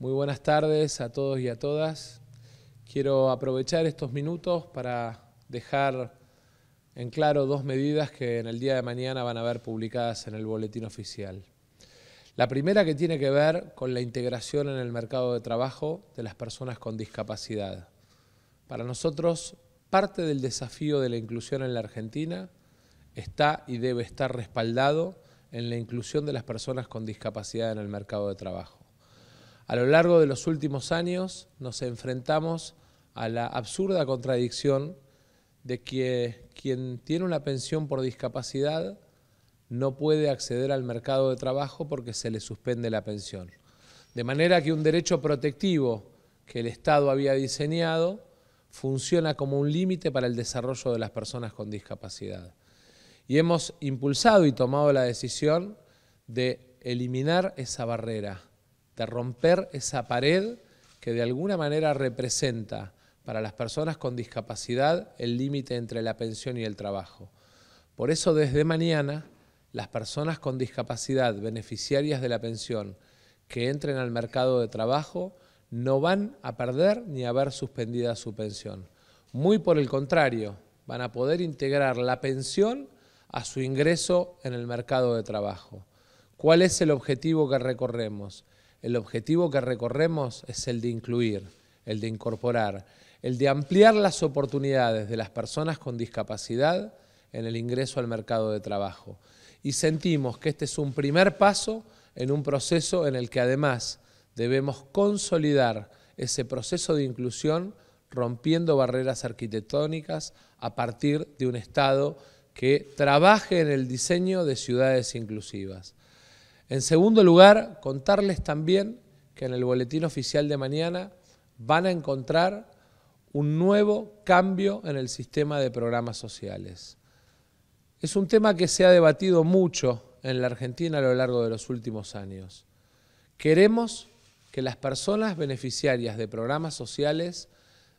Muy buenas tardes a todos y a todas. Quiero aprovechar estos minutos para dejar en claro dos medidas que en el día de mañana van a ver publicadas en el boletín oficial. La primera que tiene que ver con la integración en el mercado de trabajo de las personas con discapacidad. Para nosotros, parte del desafío de la inclusión en la Argentina está y debe estar respaldado en la inclusión de las personas con discapacidad en el mercado de trabajo. A lo largo de los últimos años nos enfrentamos a la absurda contradicción de que quien tiene una pensión por discapacidad no puede acceder al mercado de trabajo porque se le suspende la pensión. De manera que un derecho protectivo que el Estado había diseñado funciona como un límite para el desarrollo de las personas con discapacidad. Y hemos impulsado y tomado la decisión de eliminar esa barrera de romper esa pared que de alguna manera representa para las personas con discapacidad el límite entre la pensión y el trabajo. Por eso desde mañana las personas con discapacidad beneficiarias de la pensión que entren al mercado de trabajo no van a perder ni a ver suspendida su pensión. Muy por el contrario, van a poder integrar la pensión a su ingreso en el mercado de trabajo. ¿Cuál es el objetivo que recorremos? el objetivo que recorremos es el de incluir, el de incorporar, el de ampliar las oportunidades de las personas con discapacidad en el ingreso al mercado de trabajo. Y sentimos que este es un primer paso en un proceso en el que además debemos consolidar ese proceso de inclusión rompiendo barreras arquitectónicas a partir de un Estado que trabaje en el diseño de ciudades inclusivas. En segundo lugar, contarles también que en el boletín oficial de mañana van a encontrar un nuevo cambio en el sistema de programas sociales. Es un tema que se ha debatido mucho en la Argentina a lo largo de los últimos años. Queremos que las personas beneficiarias de programas sociales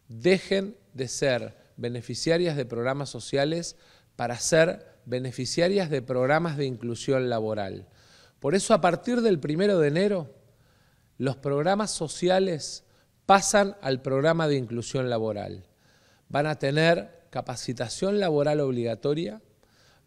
dejen de ser beneficiarias de programas sociales para ser beneficiarias de programas de inclusión laboral. Por eso a partir del primero de enero, los programas sociales pasan al programa de inclusión laboral. Van a tener capacitación laboral obligatoria,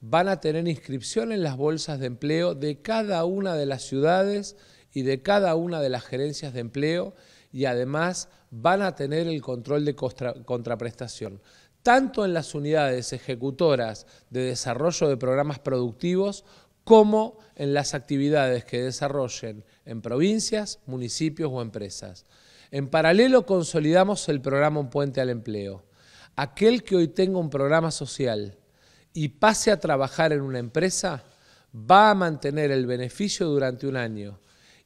van a tener inscripción en las bolsas de empleo de cada una de las ciudades y de cada una de las gerencias de empleo y además van a tener el control de contraprestación, tanto en las unidades ejecutoras de desarrollo de programas productivos como en las actividades que desarrollen en provincias, municipios o empresas. En paralelo consolidamos el programa Un Puente al Empleo. Aquel que hoy tenga un programa social y pase a trabajar en una empresa va a mantener el beneficio durante un año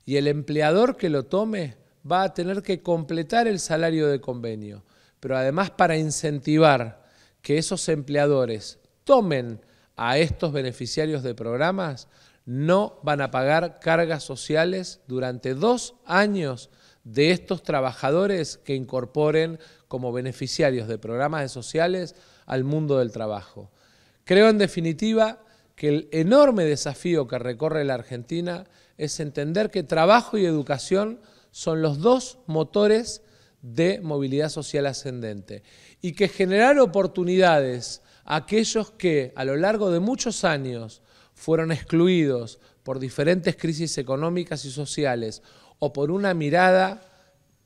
y el empleador que lo tome va a tener que completar el salario de convenio. Pero además para incentivar que esos empleadores tomen a estos beneficiarios de programas no van a pagar cargas sociales durante dos años de estos trabajadores que incorporen como beneficiarios de programas sociales al mundo del trabajo. Creo en definitiva que el enorme desafío que recorre la Argentina es entender que trabajo y educación son los dos motores de movilidad social ascendente y que generar oportunidades aquellos que a lo largo de muchos años fueron excluidos por diferentes crisis económicas y sociales o por una mirada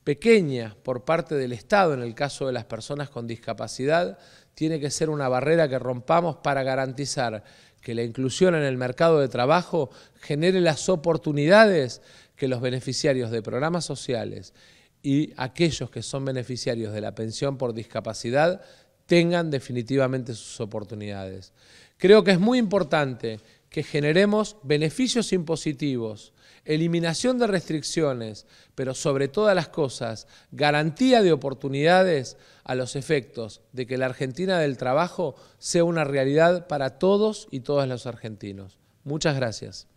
pequeña por parte del Estado en el caso de las personas con discapacidad, tiene que ser una barrera que rompamos para garantizar que la inclusión en el mercado de trabajo genere las oportunidades que los beneficiarios de programas sociales y aquellos que son beneficiarios de la pensión por discapacidad tengan definitivamente sus oportunidades. Creo que es muy importante que generemos beneficios impositivos, eliminación de restricciones, pero sobre todas las cosas, garantía de oportunidades a los efectos de que la Argentina del trabajo sea una realidad para todos y todas los argentinos. Muchas gracias.